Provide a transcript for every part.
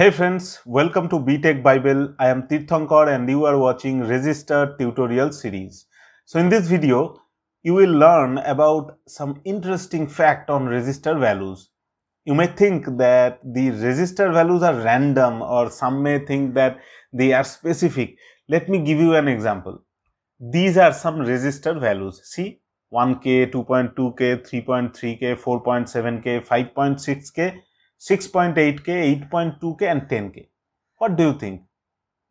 Hey friends, welcome to BTech Bible. I am Tirthankar and you are watching Register tutorial series. So in this video, you will learn about some interesting fact on register values. You may think that the register values are random or some may think that they are specific. Let me give you an example. These are some register values. See 1k, 2.2k, 3.3k, 4.7k, 5.6k 6.8k, 8.2k and 10k. What do you think?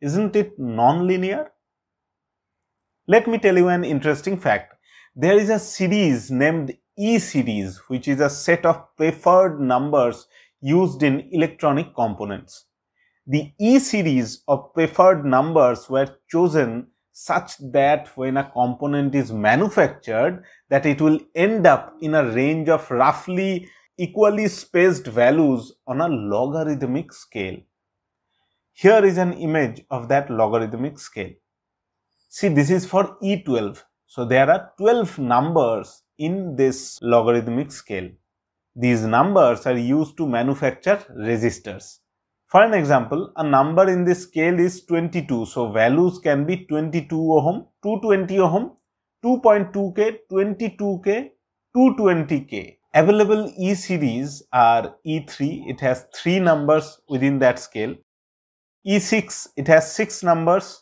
Isn't it non-linear? Let me tell you an interesting fact. There is a series named E-series which is a set of preferred numbers used in electronic components. The E-series of preferred numbers were chosen such that when a component is manufactured that it will end up in a range of roughly equally spaced values on a logarithmic scale. Here is an image of that logarithmic scale. See, this is for E12. So there are 12 numbers in this logarithmic scale. These numbers are used to manufacture resistors. For an example, a number in this scale is 22. So values can be 22 ohm, 220 ohm, 2.2k, 22k, 220k. Available E series are E3, it has 3 numbers within that scale. E6, it has 6 numbers.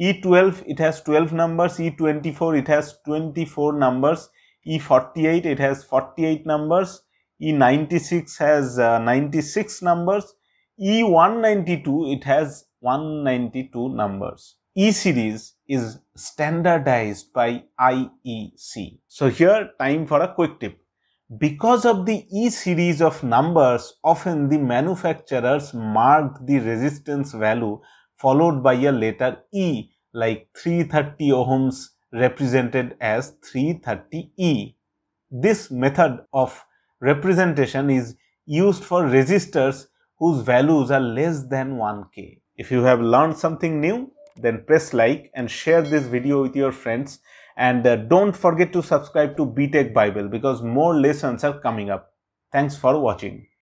E12, it has 12 numbers. E24, it has 24 numbers. E48, it has 48 numbers. E96 has uh, 96 numbers. E192, it has 192 numbers. E-series is standardized by IEC. So here time for a quick tip. Because of the E series of numbers, often the manufacturers marked the resistance value followed by a letter E like 330 ohms represented as 330E. This method of representation is used for resistors whose values are less than 1k. If you have learned something new, then press like and share this video with your friends and uh, don't forget to subscribe to BTech Bible because more lessons are coming up. Thanks for watching.